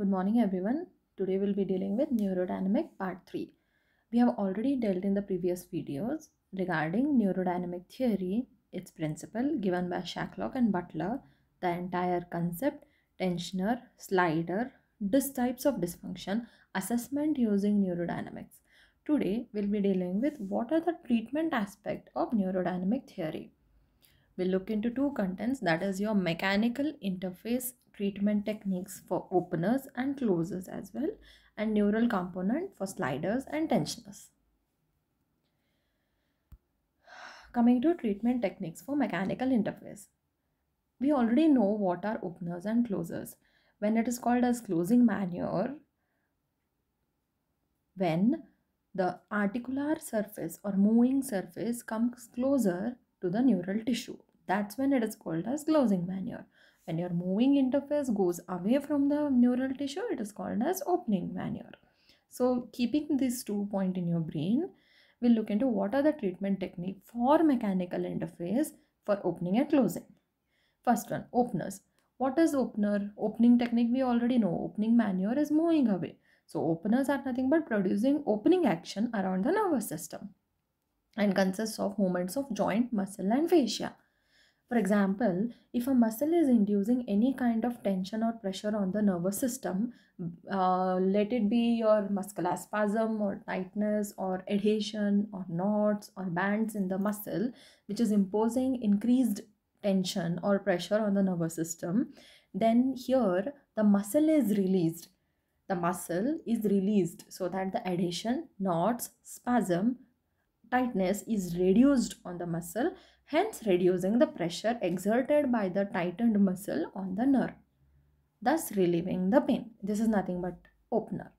Good morning everyone. Today we'll be dealing with neurodynamic part 3. We have already dealt in the previous videos regarding neurodynamic theory, its principle given by Shacklock and Butler, the entire concept, tensioner, slider, these types of dysfunction, assessment using neurodynamics. Today we'll be dealing with what are the treatment aspect of neurodynamic theory. We'll look into two contents that is your mechanical interface treatment techniques for openers and closers as well and neural component for sliders and tensioners. Coming to treatment techniques for mechanical interface. We already know what are openers and closers. When it is called as closing manure, when the articular surface or moving surface comes closer to the neural tissue. That's when it is called as closing manure. When your moving interface goes away from the neural tissue, it is called as opening manure. So keeping these two point in your brain, we'll look into what are the treatment technique for mechanical interface for opening and closing. First one, openers. What is opener? Opening technique we already know. Opening manure is moving away. So openers are nothing but producing opening action around the nervous system and consists of movements of joint, muscle and fascia. For example, if a muscle is inducing any kind of tension or pressure on the nervous system, uh, let it be your muscular spasm or tightness or adhesion or knots or bands in the muscle, which is imposing increased tension or pressure on the nervous system, then here the muscle is released. The muscle is released so that the adhesion, knots, spasm, tightness is reduced on the muscle hence reducing the pressure exerted by the tightened muscle on the nerve, thus relieving the pain. This is nothing but opener.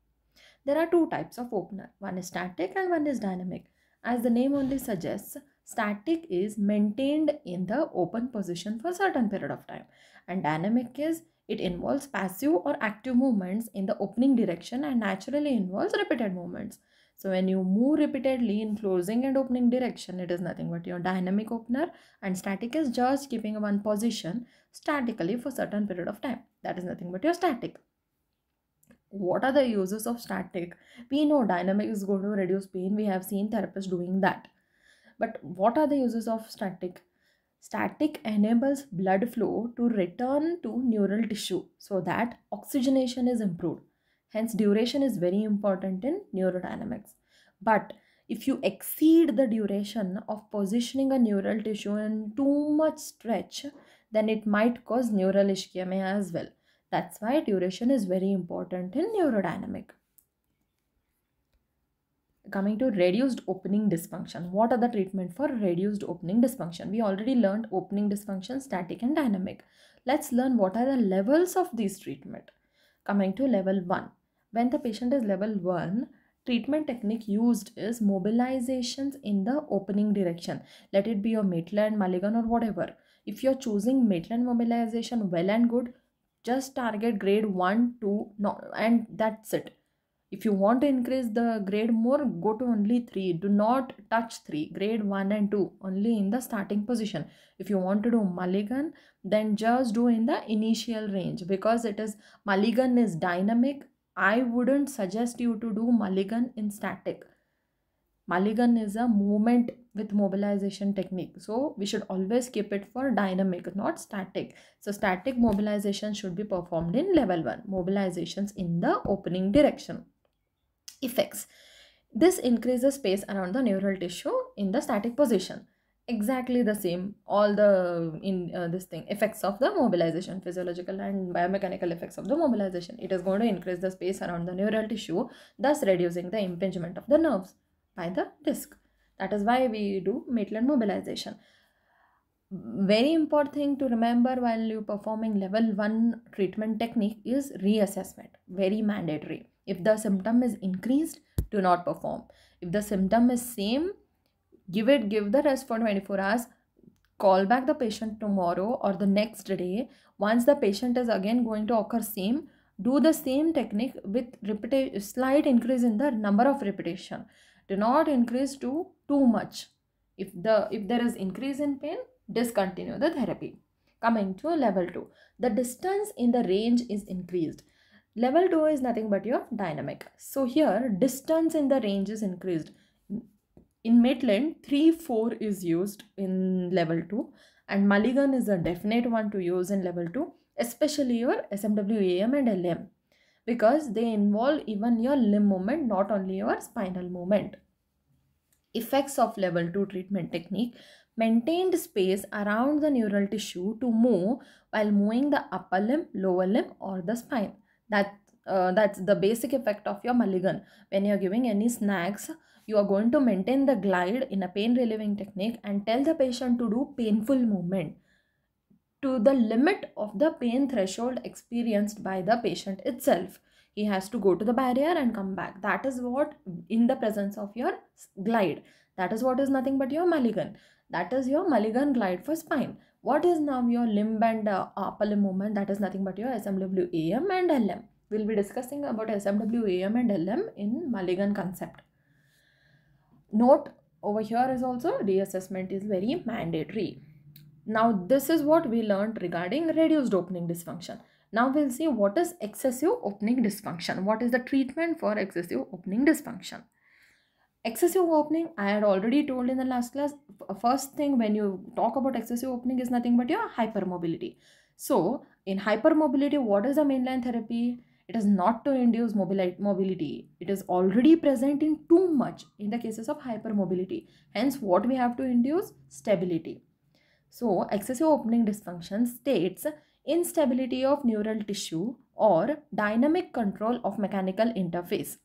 There are two types of opener, one is static and one is dynamic. As the name only suggests, static is maintained in the open position for a certain period of time and dynamic is it involves passive or active movements in the opening direction and naturally involves repeated movements. So when you move repeatedly in closing and opening direction, it is nothing but your dynamic opener and static is just keeping one position statically for certain period of time. That is nothing but your static. What are the uses of static? We know dynamic is going to reduce pain. We have seen therapists doing that. But what are the uses of static? Static enables blood flow to return to neural tissue so that oxygenation is improved Hence, duration is very important in neurodynamics. But if you exceed the duration of positioning a neural tissue in too much stretch, then it might cause neural ischemia as well. That's why duration is very important in neurodynamic. Coming to reduced opening dysfunction. What are the treatment for reduced opening dysfunction? We already learned opening dysfunction, static and dynamic. Let's learn what are the levels of these treatment. Coming to level 1. When the patient is level 1, treatment technique used is mobilizations in the opening direction. Let it be your Maitland, mulligan or whatever. If you're choosing Maitland mobilization well and good, just target grade 1, 2 no, and that's it. If you want to increase the grade more, go to only 3. Do not touch 3. Grade 1 and 2 only in the starting position. If you want to do mulligan, then just do in the initial range because it is mulligan is dynamic I wouldn't suggest you to do mulligan in static. Mulligan is a movement with mobilization technique. So we should always keep it for dynamic, not static. So static mobilization should be performed in level 1. Mobilizations in the opening direction. Effects. This increases space around the neural tissue in the static position exactly the same all the in uh, this thing effects of the mobilization physiological and biomechanical effects of the mobilization it is going to increase the space around the neural tissue thus reducing the impingement of the nerves by the disc that is why we do maitland mobilization very important thing to remember while you performing level 1 treatment technique is reassessment very mandatory if the symptom is increased do not perform if the symptom is same give it give the rest for 24 hours call back the patient tomorrow or the next day once the patient is again going to occur same do the same technique with repetition slight increase in the number of repetition do not increase to too much if the if there is increase in pain discontinue the therapy coming to level 2 the distance in the range is increased level 2 is nothing but your dynamic so here distance in the range is increased in Midland, 3-4 is used in level 2 and mulligan is a definite one to use in level 2 especially your SMW AM and LM because they involve even your limb movement not only your spinal movement. Effects of level 2 treatment technique maintained space around the neural tissue to move while moving the upper limb, lower limb or the spine. That, uh, that's the basic effect of your mulligan when you're giving any snacks you are going to maintain the glide in a pain relieving technique and tell the patient to do painful movement to the limit of the pain threshold experienced by the patient itself. He has to go to the barrier and come back. That is what in the presence of your glide. That is what is nothing but your mulligan. That is your mulligan glide for spine. What is now your limb and uh, upper limb movement? That is nothing but your SMWAM and LM. We'll be discussing about SMWAM and LM in mulligan concept note over here is also reassessment is very mandatory. Now this is what we learned regarding reduced opening dysfunction. Now we'll see what is excessive opening dysfunction. What is the treatment for excessive opening dysfunction? Excessive opening, I had already told in the last class, first thing when you talk about excessive opening is nothing but your hypermobility. So in hypermobility, what is the mainline therapy? It is not to induce mobility. It is already present in too much in the cases of hypermobility. Hence, what we have to induce? Stability. So, excessive opening dysfunction states instability of neural tissue or dynamic control of mechanical interface.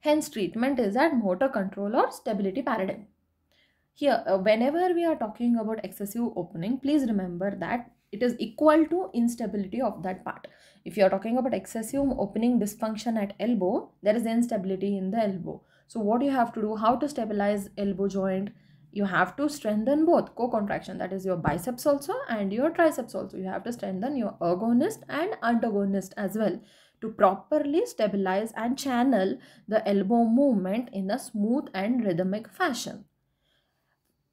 Hence, treatment is at motor control or stability paradigm. Here, uh, whenever we are talking about excessive opening, please remember that it is equal to instability of that part. If you are talking about excessive opening dysfunction at elbow, there is instability in the elbow. So what you have to do, how to stabilize elbow joint, you have to strengthen both co-contraction that is your biceps also and your triceps also. You have to strengthen your agonist and antagonist as well to properly stabilize and channel the elbow movement in a smooth and rhythmic fashion.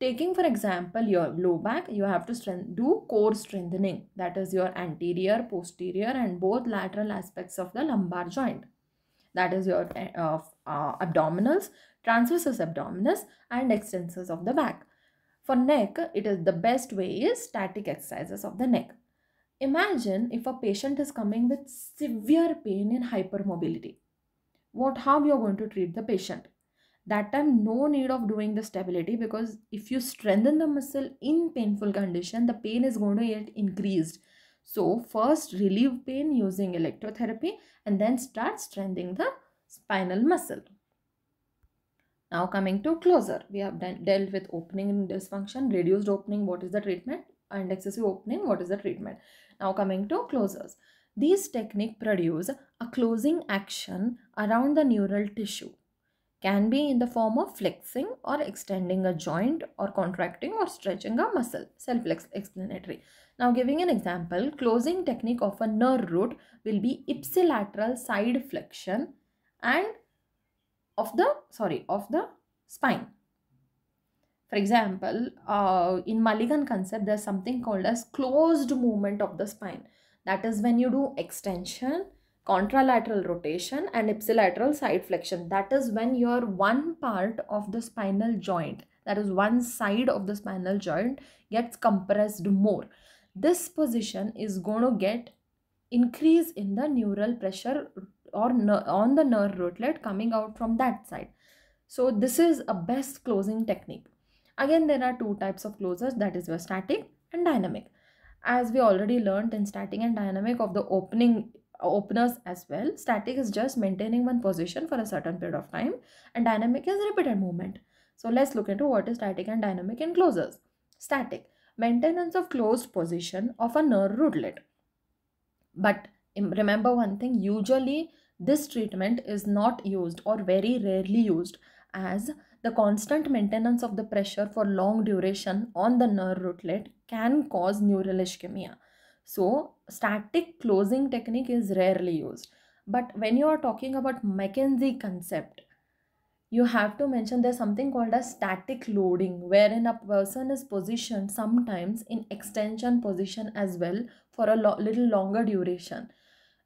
Taking for example your low back, you have to strength, do core strengthening. That is your anterior, posterior and both lateral aspects of the lumbar joint. That is your uh, uh, abdominals, transversus abdominis and extensors of the back. For neck, it is the best way is static exercises of the neck. Imagine if a patient is coming with severe pain in hypermobility. What, how you are going to treat the patient? that time no need of doing the stability because if you strengthen the muscle in painful condition the pain is going to get increased so first relieve pain using electrotherapy and then start strengthening the spinal muscle now coming to closer, we have done, dealt with opening dysfunction reduced opening what is the treatment and excessive opening what is the treatment now coming to closers, these technique produce a closing action around the neural tissue can be in the form of flexing or extending a joint or contracting or stretching a muscle. Self-explanatory. Now giving an example, closing technique of a nerve root will be ipsilateral side flexion and of the, sorry, of the spine. For example, uh, in Mulligan concept, there's something called as closed movement of the spine. That is when you do extension contralateral rotation and ipsilateral side flexion. That is when your one part of the spinal joint, that is one side of the spinal joint gets compressed more. This position is going to get increase in the neural pressure or on the nerve rootlet coming out from that side. So this is a best closing technique. Again, there are two types of closures that is your static and dynamic. As we already learned in static and dynamic of the opening openers as well. Static is just maintaining one position for a certain period of time and dynamic is repeated movement. So let's look into what is static and dynamic in Static, maintenance of closed position of a nerve rootlet. But remember one thing, usually this treatment is not used or very rarely used as the constant maintenance of the pressure for long duration on the nerve rootlet can cause neural ischemia so, static closing technique is rarely used. But when you are talking about McKenzie concept, you have to mention there's something called as static loading, wherein a person is positioned sometimes in extension position as well for a lo little longer duration.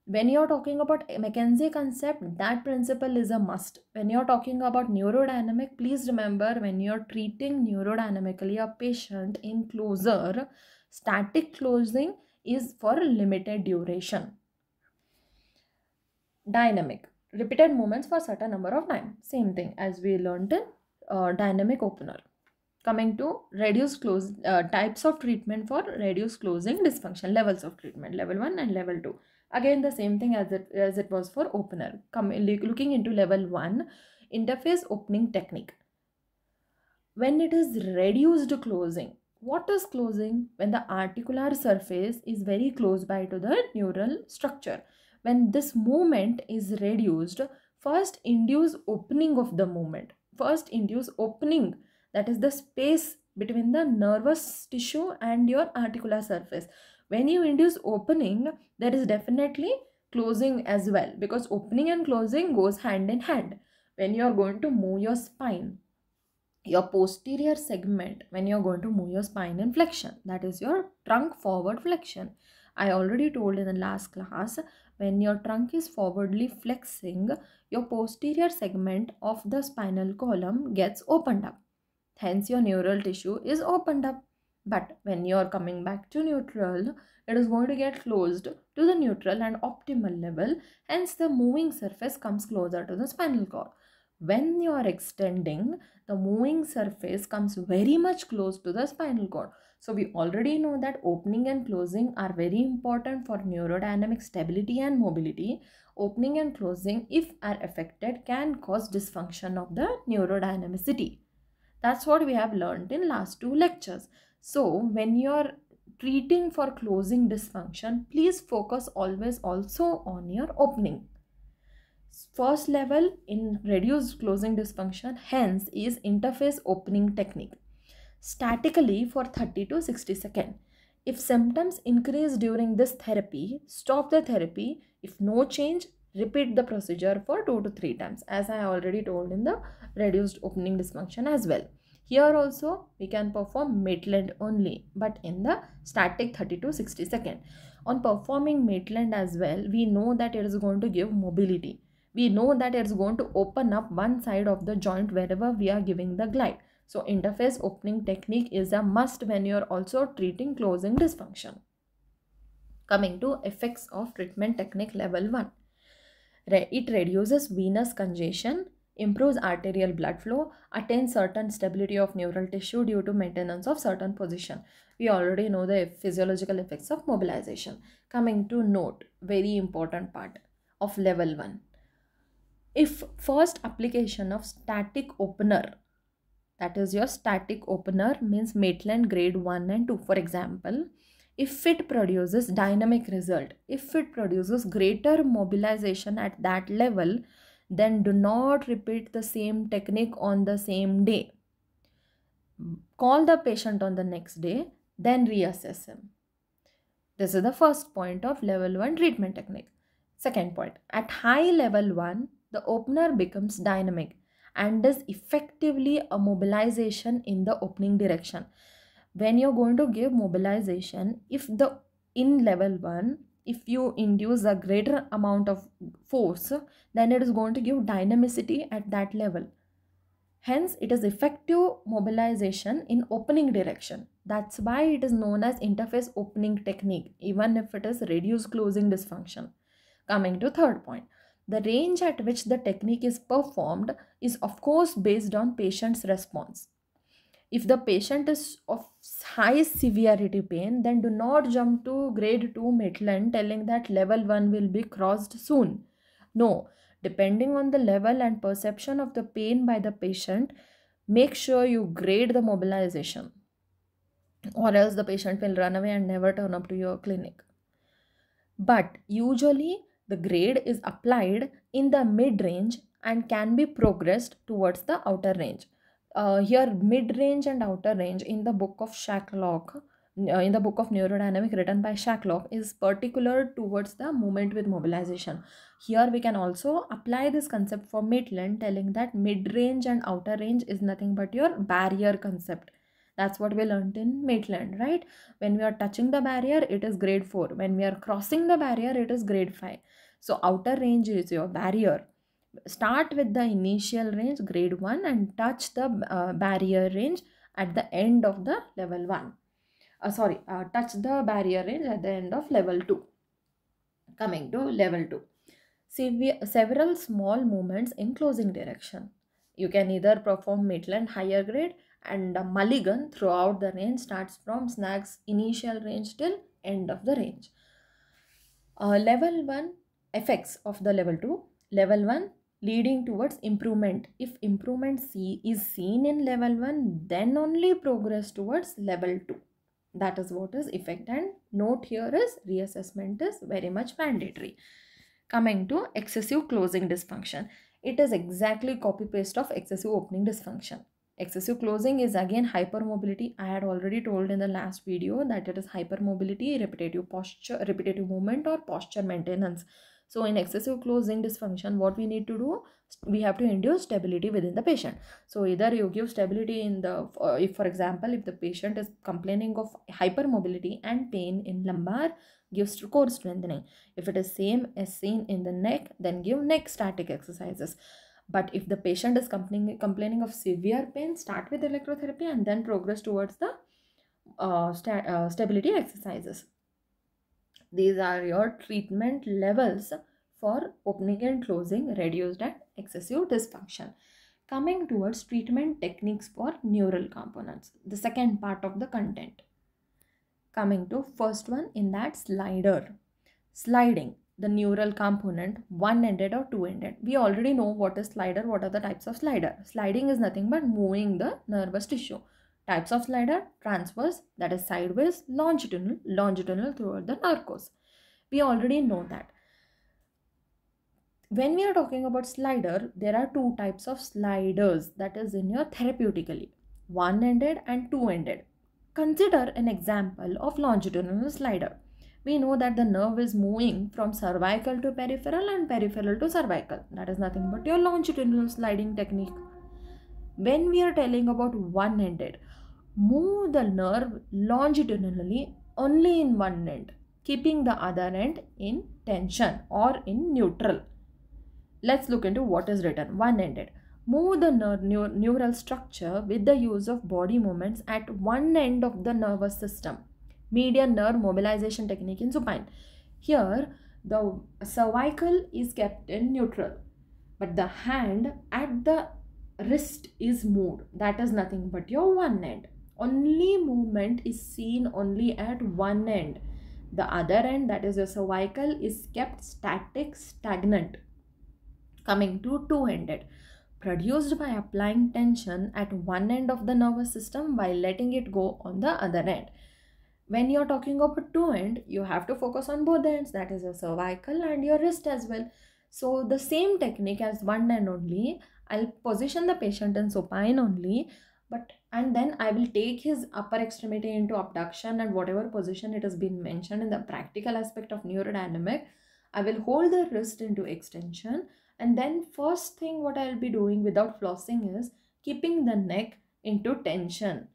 When you're talking about McKenzie concept, that principle is a must. When you're talking about neurodynamic, please remember when you're treating neurodynamically a patient in closer, static closing is for limited duration. Dynamic. Repeated movements for certain number of time. Same thing as we learned in uh, dynamic opener. Coming to reduce close uh, types of treatment for reduce closing dysfunction. Levels of treatment. Level 1 and level 2. Again the same thing as it, as it was for opener. Come, looking into level 1. Interface opening technique when it is reduced closing what is closing when the articular surface is very close by to the neural structure. When this movement is reduced, first induce opening of the movement. First induce opening that is the space between the nervous tissue and your articular surface. When you induce opening, there is definitely closing as well because opening and closing goes hand in hand when you are going to move your spine your posterior segment when you're going to move your spine in flexion that is your trunk forward flexion i already told in the last class when your trunk is forwardly flexing your posterior segment of the spinal column gets opened up hence your neural tissue is opened up but when you're coming back to neutral it is going to get closed to the neutral and optimal level hence the moving surface comes closer to the spinal cord when you are extending the moving surface comes very much close to the spinal cord so we already know that opening and closing are very important for neurodynamic stability and mobility opening and closing if are affected can cause dysfunction of the neurodynamicity that's what we have learned in last two lectures so when you are treating for closing dysfunction please focus always also on your opening First level in reduced closing dysfunction hence is interface opening technique statically for 30 to 60 seconds. If symptoms increase during this therapy, stop the therapy. If no change, repeat the procedure for 2 to 3 times as I already told in the reduced opening dysfunction as well. Here also we can perform Maitland only but in the static 30 to 60 second. On performing Maitland as well, we know that it is going to give mobility we know that it's going to open up one side of the joint wherever we are giving the glide. So interface opening technique is a must when you're also treating closing dysfunction. Coming to effects of treatment technique level 1. It reduces venous congestion, improves arterial blood flow, attains certain stability of neural tissue due to maintenance of certain position. We already know the physiological effects of mobilization. Coming to note, very important part of level 1 if first application of static opener that is your static opener means Maitland grade 1 and 2 for example if it produces dynamic result if it produces greater mobilization at that level then do not repeat the same technique on the same day call the patient on the next day then reassess him this is the first point of level 1 treatment technique second point at high level 1 the opener becomes dynamic and does effectively a mobilization in the opening direction. When you're going to give mobilization, if the in level 1, if you induce a greater amount of force, then it is going to give dynamicity at that level. Hence, it is effective mobilization in opening direction. That's why it is known as interface opening technique, even if it is reduced closing dysfunction. Coming to third point, the range at which the technique is performed is of course based on patient's response. If the patient is of high severity pain, then do not jump to grade 2 Maitland telling that level 1 will be crossed soon. No, depending on the level and perception of the pain by the patient, make sure you grade the mobilization or else the patient will run away and never turn up to your clinic. But usually the grade is applied in the mid-range and can be progressed towards the outer range. Uh, here mid-range and outer range in the book of Shacklock uh, in the book of neurodynamic written by Shacklock is particular towards the movement with mobilization. Here we can also apply this concept for Maitland telling that mid-range and outer range is nothing but your barrier concept that's what we learned in maitland right when we are touching the barrier it is grade 4 when we are crossing the barrier it is grade 5 so outer range is your barrier start with the initial range grade 1 and touch the uh, barrier range at the end of the level 1 uh, sorry uh, touch the barrier range at the end of level 2 coming to level 2 see several small movements in closing direction you can either perform midland higher grade and a mulligan throughout the range starts from snag's initial range till end of the range. Uh, level 1 effects of the level 2. Level 1 leading towards improvement. If improvement C is seen in level 1 then only progress towards level 2. That is what is effect and note here is reassessment is very much mandatory. Coming to excessive closing dysfunction. It is exactly copy paste of excessive opening dysfunction. Excessive closing is again hypermobility. I had already told in the last video that it is hypermobility, repetitive posture, repetitive movement or posture maintenance. So in excessive closing dysfunction, what we need to do, we have to induce stability within the patient. So either you give stability in the, uh, if for example, if the patient is complaining of hypermobility and pain in lumbar, gives core strengthening. If it is same as seen in the neck, then give neck static exercises. But if the patient is complaining, complaining of severe pain, start with electrotherapy and then progress towards the uh, sta uh, stability exercises. These are your treatment levels for opening and closing reduced and excessive dysfunction. Coming towards treatment techniques for neural components, the second part of the content. Coming to first one in that slider. Sliding the neural component one-ended or two-ended we already know what is slider what are the types of slider sliding is nothing but moving the nervous tissue types of slider transverse that is sideways longitudinal longitudinal throughout the narcos we already know that when we are talking about slider there are two types of sliders that is in your therapeutically one-ended and two-ended consider an example of longitudinal slider we know that the nerve is moving from cervical to peripheral and peripheral to cervical. That is nothing but your longitudinal sliding technique. When we are telling about one ended, move the nerve longitudinally only in one end, keeping the other end in tension or in neutral. Let's look into what is written one ended. Move the ner neural structure with the use of body movements at one end of the nervous system Median nerve mobilization technique in supine. Here, the cervical is kept in neutral, but the hand at the wrist is moved. That is nothing but your one end. Only movement is seen only at one end. The other end, that is your cervical, is kept static, stagnant. Coming to two-handed produced by applying tension at one end of the nervous system while letting it go on the other end when you're talking about two end you have to focus on both ends that is your cervical and your wrist as well so the same technique as one end only i'll position the patient in supine only but and then i will take his upper extremity into abduction and whatever position it has been mentioned in the practical aspect of neurodynamic i will hold the wrist into extension and then first thing what i'll be doing without flossing is keeping the neck into tension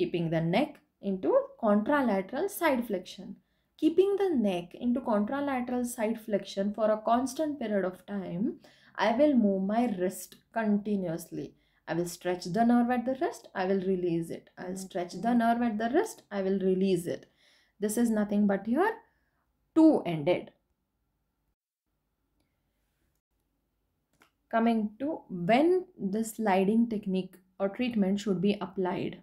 keeping the neck into contralateral side flexion. Keeping the neck into contralateral side flexion for a constant period of time, I will move my wrist continuously. I will stretch the nerve at the wrist, I will release it. I'll stretch the nerve at the wrist, I will release it. This is nothing but your two-ended. Coming to when the sliding technique or treatment should be applied.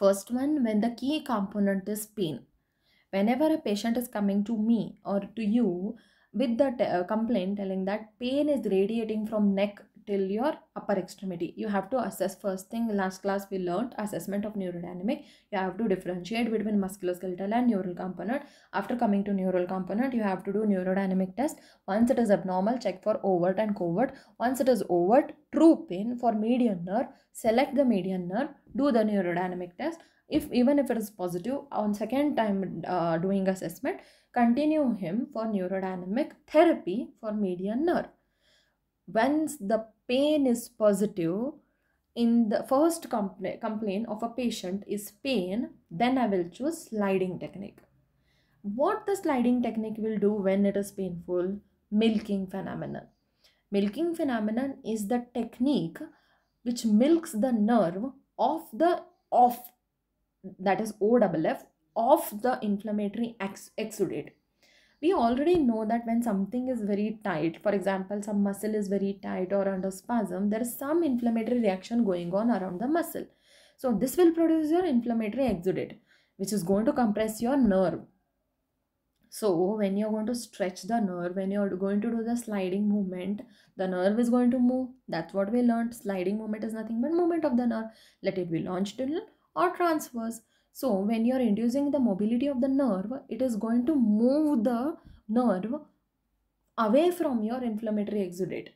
First one, when the key component is pain. Whenever a patient is coming to me or to you with the uh, complaint telling that pain is radiating from neck till your upper extremity. You have to assess first thing last class we learnt assessment of neurodynamic. You have to differentiate between musculoskeletal and neural component. After coming to neural component you have to do neurodynamic test. Once it is abnormal check for overt and covert. Once it is overt true pain for median nerve select the median nerve do the neurodynamic test if even if it is positive on second time uh, doing assessment continue him for neurodynamic therapy for median nerve once the pain is positive in the first compl- complaint of a patient is pain then i will choose sliding technique what the sliding technique will do when it is painful milking phenomenon milking phenomenon is the technique which milks the nerve of the off that is o of the inflammatory ex- exudate we already know that when something is very tight for example some muscle is very tight or under spasm there is some inflammatory reaction going on around the muscle so this will produce your inflammatory exudate which is going to compress your nerve so when you're going to stretch the nerve when you're going to do the sliding movement the nerve is going to move that's what we learned sliding movement is nothing but movement of the nerve let it be longitudinal or transverse so, when you are inducing the mobility of the nerve, it is going to move the nerve away from your inflammatory exudate.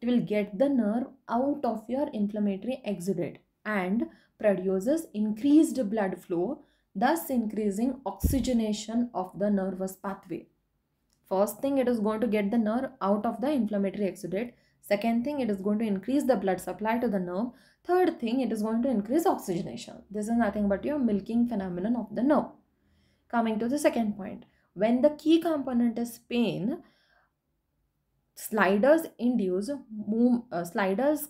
It will get the nerve out of your inflammatory exudate and produces increased blood flow, thus increasing oxygenation of the nervous pathway. First thing, it is going to get the nerve out of the inflammatory exudate. Second thing, it is going to increase the blood supply to the nerve. Third thing, it is going to increase oxygenation. This is nothing but your milking phenomenon of the nerve. Coming to the second point, when the key component is pain, sliders induce move, uh, sliders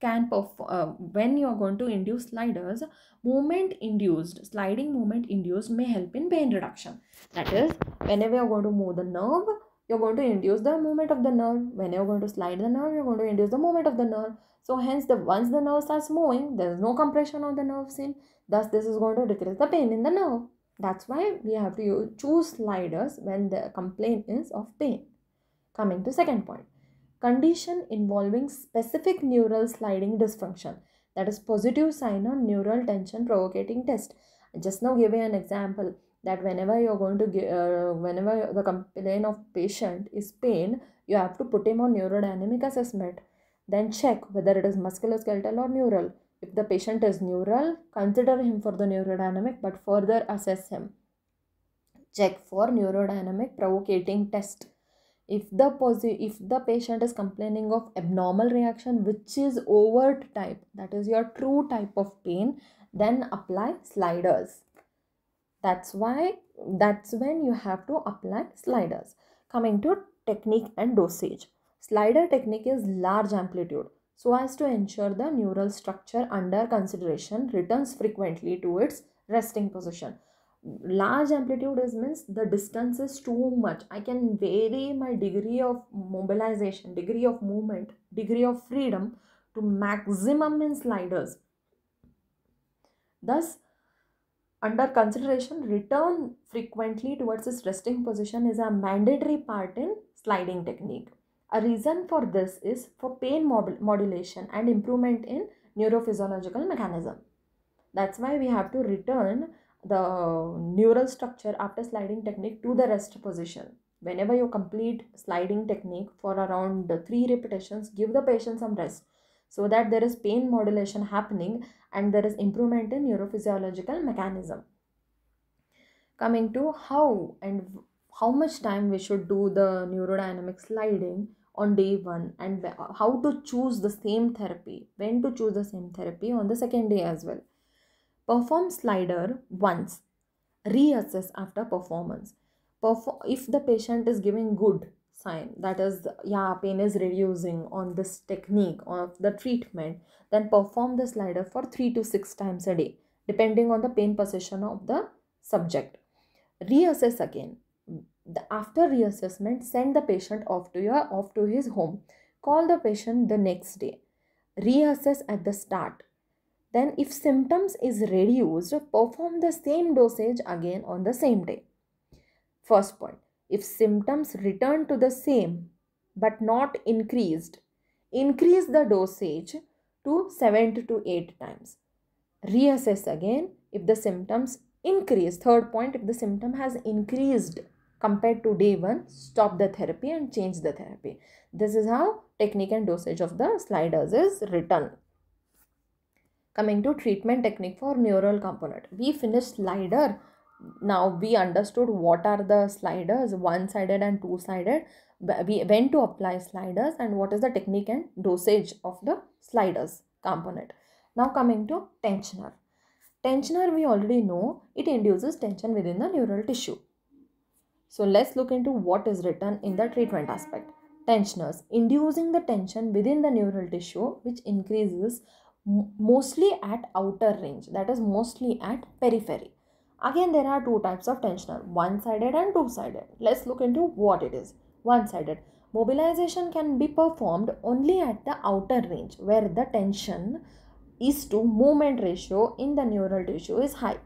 can perform uh, when you are going to induce sliders movement induced sliding movement induced may help in pain reduction that is whenever you are going to move the nerve you're going to induce the movement of the nerve when you're going to slide the nerve you're going to induce the movement of the nerve so hence the once the nerve starts moving there is no compression on the nerve seen. thus this is going to decrease the pain in the nerve that's why we have to use, choose sliders when the complaint is of pain coming to second point condition involving specific neural sliding dysfunction that is positive sign on neural tension provocating test I just now give you an example that whenever you're going to give, uh, whenever the complaint of patient is pain, you have to put him on neurodynamic assessment. Then check whether it is musculoskeletal or neural. If the patient is neural, consider him for the neurodynamic, but further assess him. Check for neurodynamic provocating test if the posi- if the patient is complaining of abnormal reaction which is overt type that is your true type of pain then apply sliders that's why that's when you have to apply sliders. Coming to technique and dosage. Slider technique is large amplitude so as to ensure the neural structure under consideration returns frequently to its resting position. Large amplitude is means the distance is too much. I can vary my degree of mobilization, degree of movement, degree of freedom to maximum in sliders. Thus, under consideration return frequently towards its resting position is a mandatory part in sliding technique a reason for this is for pain modulation and improvement in neurophysiological mechanism that's why we have to return the neural structure after sliding technique to the rest position whenever you complete sliding technique for around 3 repetitions give the patient some rest so that there is pain modulation happening and there is improvement in neurophysiological mechanism coming to how and how much time we should do the neurodynamic sliding on day one and how to choose the same therapy when to choose the same therapy on the second day as well perform slider once reassess after performance Perform- if the patient is giving good sign that is yeah pain is reducing on this technique of the treatment then perform the slider for 3 to 6 times a day depending on the pain position of the subject reassess again the, after reassessment send the patient off to your off to his home call the patient the next day reassess at the start then if symptoms is reduced perform the same dosage again on the same day first point if symptoms return to the same but not increased, increase the dosage to 7 to 8 times. Reassess again if the symptoms increase. Third point, if the symptom has increased compared to day 1, stop the therapy and change the therapy. This is how technique and dosage of the sliders is written. Coming to treatment technique for neural component. We finished slider now we understood what are the sliders one sided and two sided we went to apply sliders and what is the technique and dosage of the sliders component now coming to tensioner tensioner we already know it induces tension within the neural tissue so let's look into what is written in the treatment aspect tensioners inducing the tension within the neural tissue which increases mostly at outer range that is mostly at periphery Again, there are two types of tensioner one sided and two sided. Let's look into what it is. One sided mobilization can be performed only at the outer range where the tension is to movement ratio in the neural tissue is high.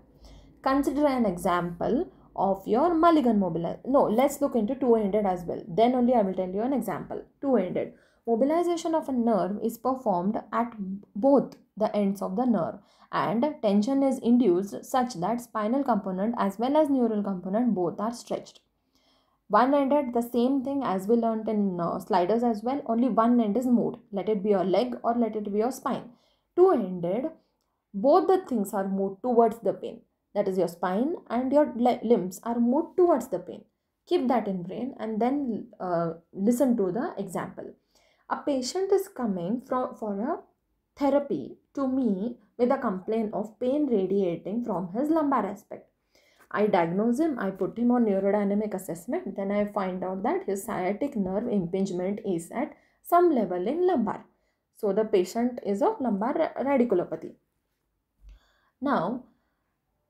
Consider an example of your mulligan mobilization. No, let's look into two-handed as well. Then only I will tell you an example. 2 ended. Mobilization of a nerve is performed at both the ends of the nerve and tension is induced such that spinal component as well as neural component both are stretched. One ended the same thing as we learned in uh, sliders as well only one end is moved let it be your leg or let it be your spine. Two ended both the things are moved towards the pain that is your spine and your limbs are moved towards the pain keep that in brain and then uh, listen to the example a patient is coming from for a therapy to me with a complaint of pain radiating from his lumbar aspect. I diagnose him, I put him on neurodynamic assessment, then I find out that his sciatic nerve impingement is at some level in lumbar. So the patient is of lumbar radiculopathy. Now,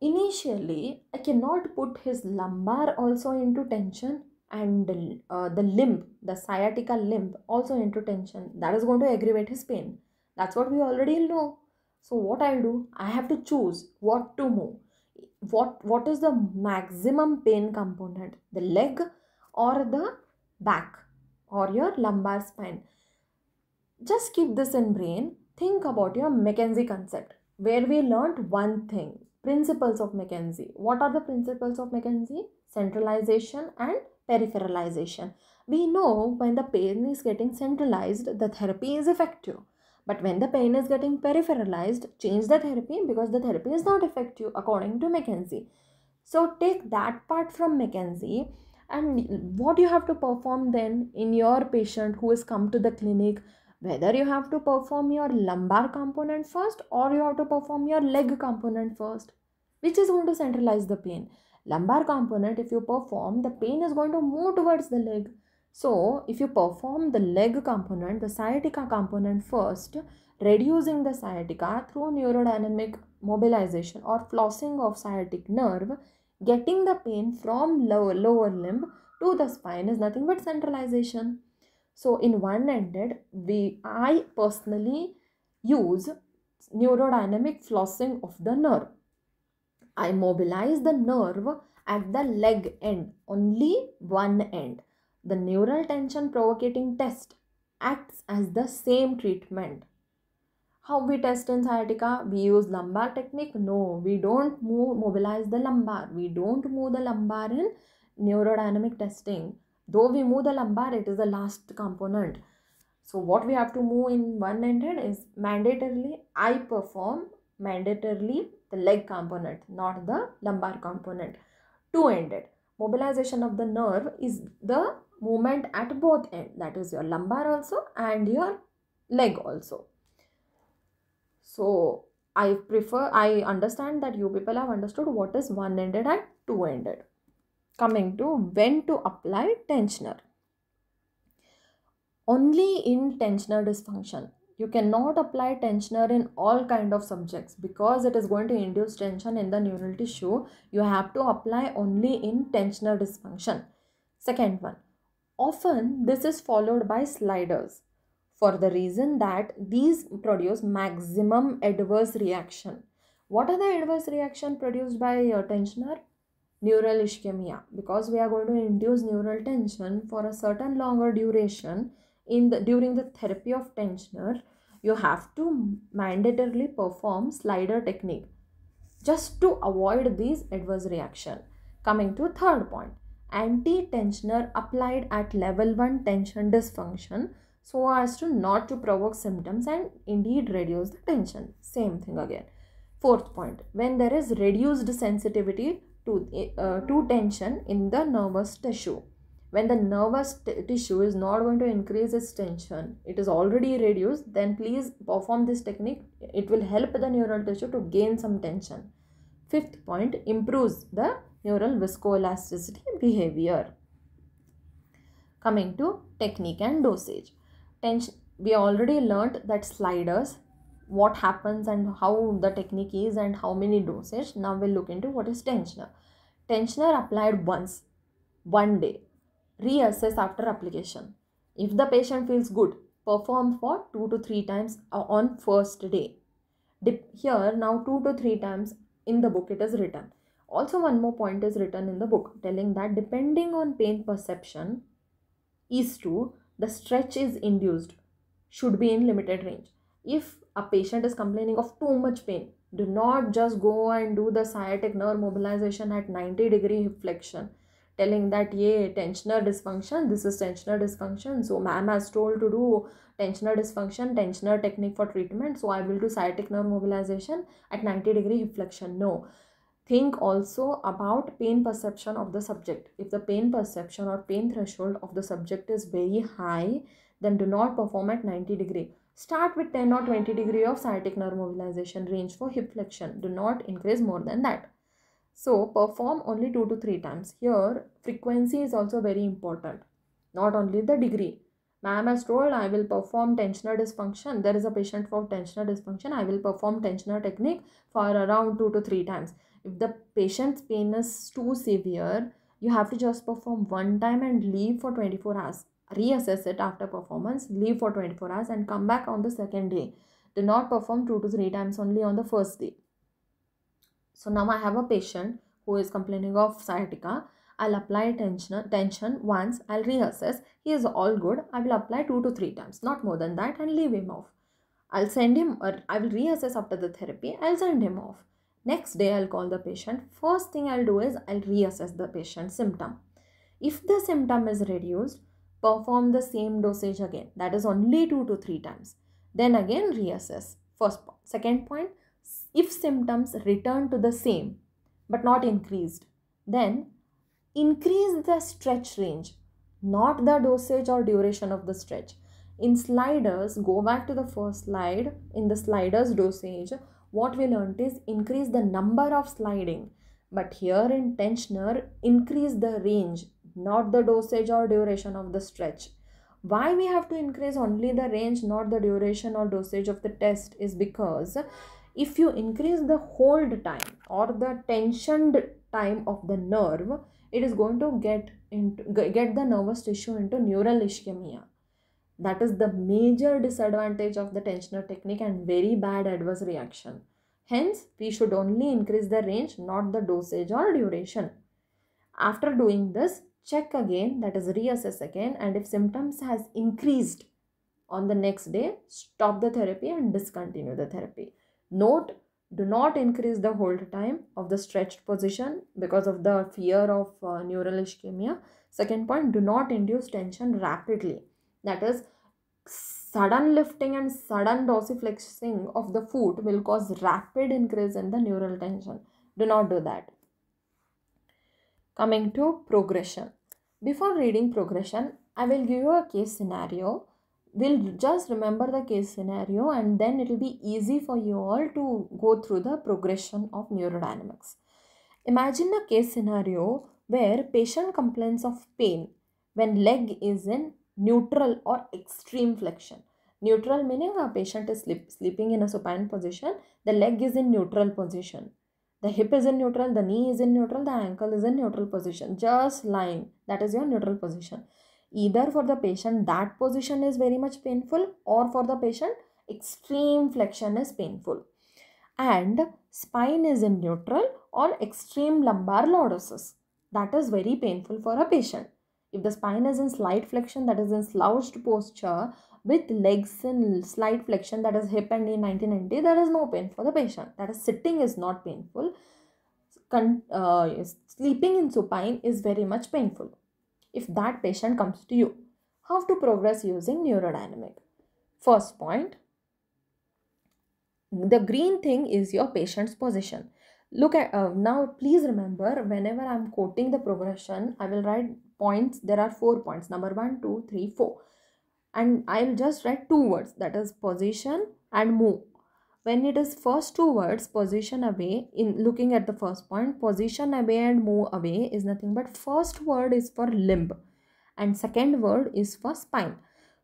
initially, I cannot put his lumbar also into tension and uh, the limb, the sciatica limb, also into tension. That is going to aggravate his pain. That's what we already know. So what I'll do, I have to choose what to move. What what is the maximum pain component? The leg or the back or your lumbar spine. Just keep this in brain. Think about your McKenzie concept where we learned one thing principles of McKenzie. What are the principles of McKenzie? Centralization and peripheralization. We know when the pain is getting centralized, the therapy is effective. But when the pain is getting peripheralized, change the therapy because the therapy is not effective according to McKenzie. So take that part from McKenzie and what you have to perform then in your patient who has come to the clinic whether you have to perform your lumbar component first or you have to perform your leg component first which is going to centralize the pain lumbar component, if you perform, the pain is going to move towards the leg. So, if you perform the leg component, the sciatica component first, reducing the sciatica through neurodynamic mobilization or flossing of sciatic nerve, getting the pain from lower, lower limb to the spine is nothing but centralization. So, in one-ended, we I personally use neurodynamic flossing of the nerve. I mobilize the nerve at the leg end, only one end. The neural tension provocating test acts as the same treatment. How we test in sciatica? We use lumbar technique? No, we don't move, mobilize the lumbar. We don't move the lumbar in neurodynamic testing. Though we move the lumbar, it is the last component. So what we have to move in one end is mandatorily I perform mandatorily the leg component, not the lumbar component. Two-ended. Mobilization of the nerve is the movement at both end. That is your lumbar also and your leg also. So, I prefer, I understand that you people have understood what is one-ended and two-ended. Coming to when to apply tensioner. Only in tensioner dysfunction you cannot apply tensioner in all kind of subjects because it is going to induce tension in the neural tissue you have to apply only in tensioner dysfunction second one often this is followed by sliders for the reason that these produce maximum adverse reaction what are the adverse reaction produced by your uh, tensioner neural ischemia because we are going to induce neural tension for a certain longer duration in the during the therapy of tensioner you have to mandatorily perform slider technique just to avoid these adverse reaction coming to third point anti-tensioner applied at level 1 tension dysfunction so as to not to provoke symptoms and indeed reduce the tension same thing again fourth point when there is reduced sensitivity to eh, uh, to tension in the nervous tissue when the nervous t- tissue is not going to increase its tension it is already reduced then please perform this technique it will help the neural tissue to gain some tension fifth point improves the neural viscoelasticity behavior coming to technique and dosage tension we already learnt that sliders what happens and how the technique is and how many dosage now we'll look into what is tensioner tensioner applied once one day reassess after application. If the patient feels good, perform for 2 to 3 times uh, on first day. Dip here now 2 to 3 times in the book it is written. Also one more point is written in the book telling that depending on pain perception is to the stretch is induced should be in limited range. If a patient is complaining of too much pain, do not just go and do the sciatic nerve mobilization at 90 degree flexion telling that yeah tensioner dysfunction this is tensioner dysfunction so ma'am has told to do tensioner dysfunction tensioner technique for treatment so i will do sciatic nerve mobilization at 90 degree hip flexion no think also about pain perception of the subject if the pain perception or pain threshold of the subject is very high then do not perform at 90 degree Start with 10 or 20 degree of sciatic nerve mobilization range for hip flexion. Do not increase more than that. So perform only 2 to 3 times. Here frequency is also very important. Not only the degree. Ma'am has told I will perform tensional dysfunction. There is a patient for tensional dysfunction. I will perform tensional technique for around 2 to 3 times. If the patient's pain is too severe, you have to just perform one time and leave for 24 hours. Reassess it after performance, leave for 24 hours and come back on the second day. Do not perform 2 to 3 times only on the first day. So now I have a patient who is complaining of sciatica. I'll apply tension, tension once, I'll reassess. He is all good. I will apply two to three times, not more than that, and leave him off. I'll send him, or I will reassess after the therapy. I'll send him off. Next day, I'll call the patient. First thing I'll do is I'll reassess the patient's symptom. If the symptom is reduced, perform the same dosage again. That is only two to three times. Then again, reassess. First point. Second point, if symptoms return to the same but not increased, then increase the stretch range, not the dosage or duration of the stretch. In sliders, go back to the first slide. In the sliders dosage, what we learned is increase the number of sliding. But here in tensioner, increase the range, not the dosage or duration of the stretch. Why we have to increase only the range, not the duration or dosage of the test is because if you increase the hold time or the tensioned time of the nerve it is going to get into get the nervous tissue into neural ischemia that is the major disadvantage of the tensioner technique and very bad adverse reaction hence we should only increase the range not the dosage or duration after doing this check again that is reassess again and if symptoms has increased on the next day stop the therapy and discontinue the therapy Note, do not increase the hold time of the stretched position because of the fear of uh, neural ischemia. Second point, do not induce tension rapidly. That is, sudden lifting and sudden dorsiflexing of the foot will cause rapid increase in the neural tension. Do not do that. Coming to progression. Before reading progression, I will give you a case scenario we will just remember the case scenario and then it'll be easy for you all to go through the progression of neurodynamics. Imagine a case scenario where patient complains of pain when leg is in neutral or extreme flexion. Neutral meaning a patient is sleep, sleeping in a supine position, the leg is in neutral position. The hip is in neutral, the knee is in neutral, the ankle is in neutral position, just lying. That is your neutral position either for the patient that position is very much painful or for the patient extreme flexion is painful and spine is in neutral or extreme lumbar lordosis that is very painful for a patient if the spine is in slight flexion that is in slouched posture with legs in slight flexion that is hip and knee 1990 there is no pain for the patient that is sitting is not painful Con, uh, sleeping in supine is very much painful if that patient comes to you. How to progress using neurodynamic? First point, the green thing is your patient's position. Look at uh, now, please remember whenever I'm quoting the progression, I will write points. There are four points number one, two, three, four. And I'll just write two words that is position and move when it is first two words position away in looking at the first point position away and move away is nothing but first word is for limb and second word is for spine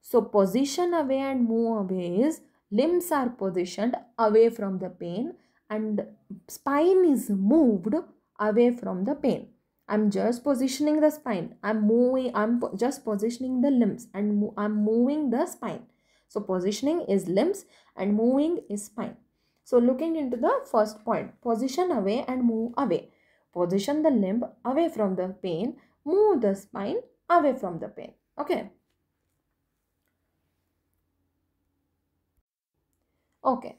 so position away and move away is limbs are positioned away from the pain and spine is moved away from the pain i'm just positioning the spine i'm moving i'm po just positioning the limbs and mo i'm moving the spine so positioning is limbs and moving is spine. So looking into the first point, position away and move away. Position the limb away from the pain, move the spine away from the pain. Okay. Okay.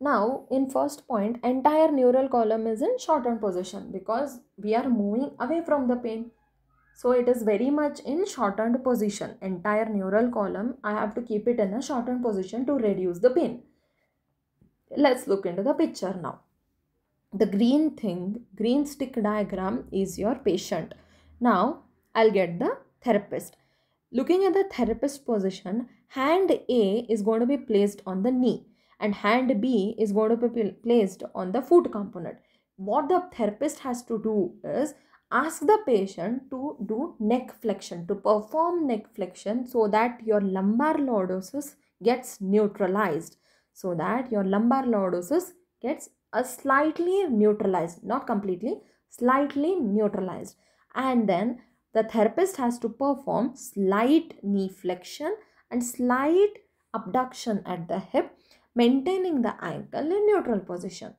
Now, in first point, entire neural column is in shortened position because we are moving away from the pain. So it is very much in shortened position. Entire neural column, I have to keep it in a shortened position to reduce the pain. Let's look into the picture now. The green thing, green stick diagram is your patient. Now, I'll get the therapist. Looking at the therapist position, hand A is going to be placed on the knee and hand B is going to be placed on the foot component. What the therapist has to do is ask the patient to do neck flexion to perform neck flexion so that your lumbar lordosis gets neutralized so that your lumbar lordosis gets a slightly neutralized not completely slightly neutralized and then the therapist has to perform slight knee flexion and slight abduction at the hip maintaining the ankle in neutral position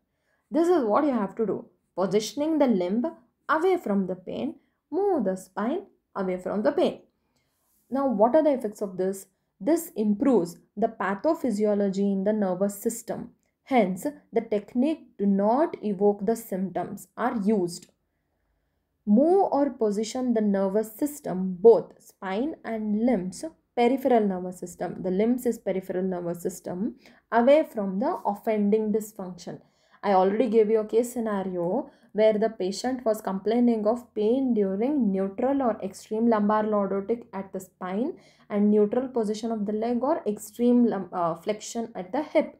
this is what you have to do positioning the limb away from the pain, move the spine away from the pain. Now, what are the effects of this? This improves the pathophysiology in the nervous system. Hence, the technique do not evoke the symptoms are used. Move or position the nervous system, both spine and limbs, peripheral nervous system. The limbs is peripheral nervous system, away from the offending dysfunction. I already gave you a case scenario where the patient was complaining of pain during neutral or extreme lumbar lordotic at the spine and neutral position of the leg or extreme uh, flexion at the hip.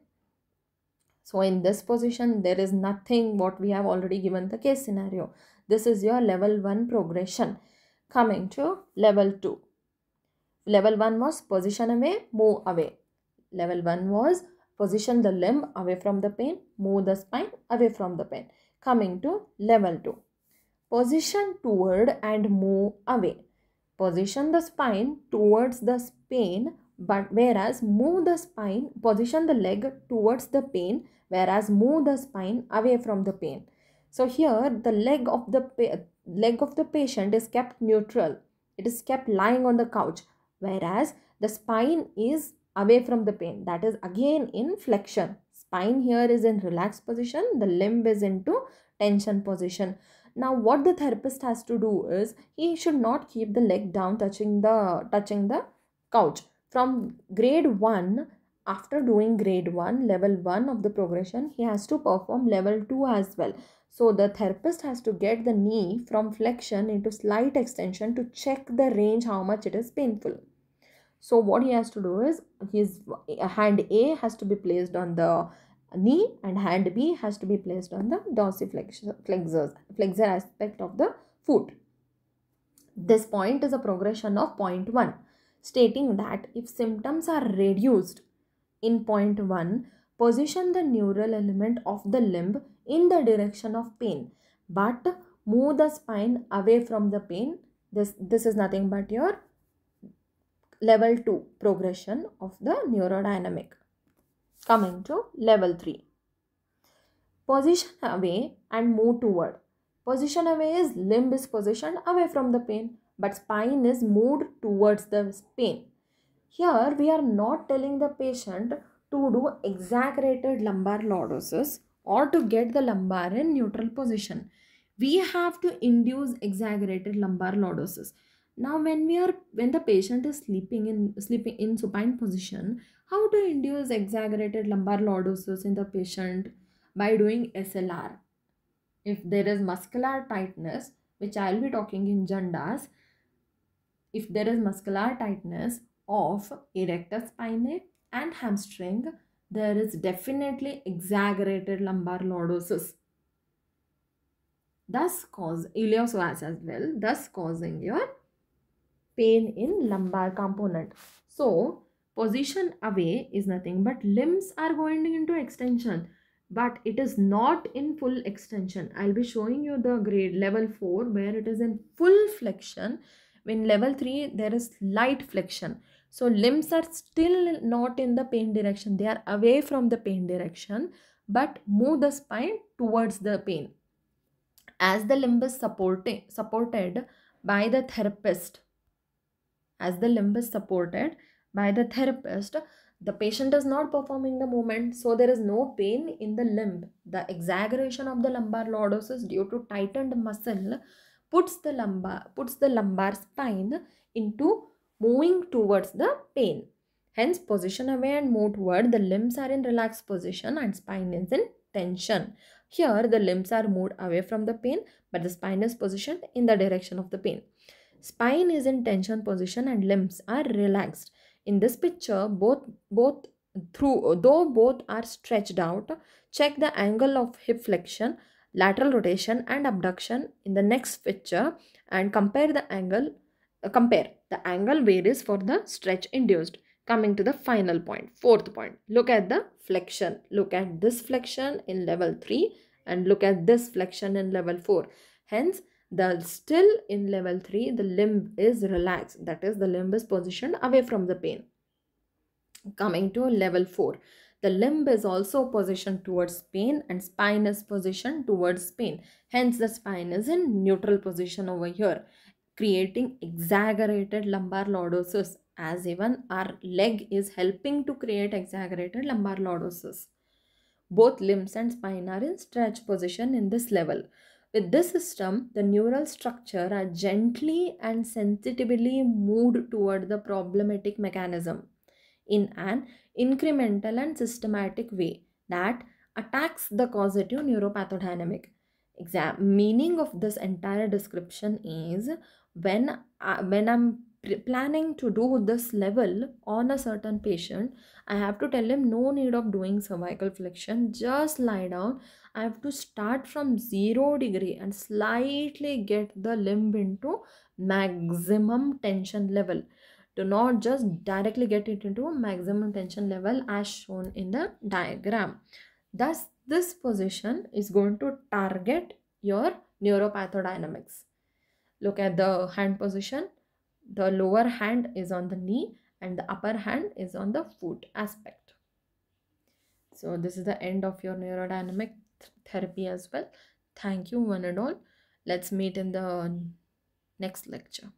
So in this position, there is nothing what we have already given the case scenario. This is your level 1 progression. Coming to level 2. Level 1 was position away, move away. Level 1 was position the limb away from the pain, move the spine away from the pain coming to level 2 position toward and move away position the spine towards the pain but whereas move the spine position the leg towards the pain whereas move the spine away from the pain so here the leg of the leg of the patient is kept neutral it is kept lying on the couch whereas the spine is away from the pain that is again in flexion spine here is in relaxed position, the limb is into tension position. Now what the therapist has to do is he should not keep the leg down touching the touching the couch. From grade 1 after doing grade 1 level 1 of the progression he has to perform level 2 as well. So the therapist has to get the knee from flexion into slight extension to check the range how much it is painful so what he has to do is his hand a has to be placed on the knee and hand b has to be placed on the dorsiflexor flexor aspect of the foot this point is a progression of point 1 stating that if symptoms are reduced in point 1 position the neural element of the limb in the direction of pain but move the spine away from the pain this this is nothing but your level 2 progression of the neurodynamic. Coming to level 3. Position away and move toward. Position away is limb is positioned away from the pain but spine is moved towards the pain. Here we are not telling the patient to do exaggerated lumbar lordosis or to get the lumbar in neutral position. We have to induce exaggerated lumbar lordosis now when we are when the patient is sleeping in sleeping in supine position how to induce exaggerated lumbar lordosis in the patient by doing slr if there is muscular tightness which i'll be talking in jandas if there is muscular tightness of erector spinae and hamstring there is definitely exaggerated lumbar lordosis thus cause iliopsoas as well thus causing your pain in lumbar component. So position away is nothing but limbs are going into extension but it is not in full extension. I'll be showing you the grade level 4 where it is in full flexion. In level 3 there is light flexion. So limbs are still not in the pain direction. They are away from the pain direction but move the spine towards the pain. As the limb is supported supported by the therapist as the limb is supported by the therapist the patient is not performing the movement so there is no pain in the limb the exaggeration of the lumbar lordosis due to tightened muscle puts the lumbar puts the lumbar spine into moving towards the pain hence position away and move toward the limbs are in relaxed position and spine is in tension here the limbs are moved away from the pain but the spine is positioned in the direction of the pain Spine is in tension position and limbs are relaxed. In this picture, both, both through, though both are stretched out, check the angle of hip flexion, lateral rotation and abduction in the next picture and compare the angle, uh, compare. The angle varies for the stretch induced coming to the final point fourth point look at the flexion look at this flexion in level 3 and look at this flexion in level 4 hence the still in level 3 the limb is relaxed that is the limb is positioned away from the pain coming to level 4 the limb is also positioned towards pain and spine is positioned towards pain hence the spine is in neutral position over here creating exaggerated lumbar lordosis as even our leg is helping to create exaggerated lumbar lordosis both limbs and spine are in stretch position in this level with this system, the neural structure are gently and sensitively moved toward the problematic mechanism in an incremental and systematic way that attacks the causative neuropathodynamic. Exam meaning of this entire description is when I, uh, when I'm planning to do this level on a certain patient i have to tell him no need of doing cervical flexion just lie down i have to start from zero degree and slightly get the limb into maximum tension level do not just directly get it into maximum tension level as shown in the diagram thus this position is going to target your neuropathodynamics look at the hand position the lower hand is on the knee and the upper hand is on the foot aspect so this is the end of your neurodynamic th therapy as well thank you one and all let's meet in the next lecture